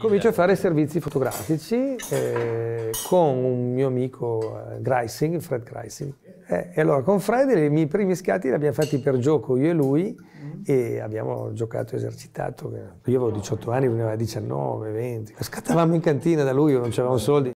Comincio a fare servizi fotografici eh, con un mio amico eh, Greising, Fred Greising. Eh, e allora con Fred i miei primi scatti li abbiamo fatti per gioco io e lui mm. e abbiamo giocato esercitato. Io avevo 18 anni, lui ne aveva 19, 20. Scattavamo in cantina da lui, non avevamo soldi.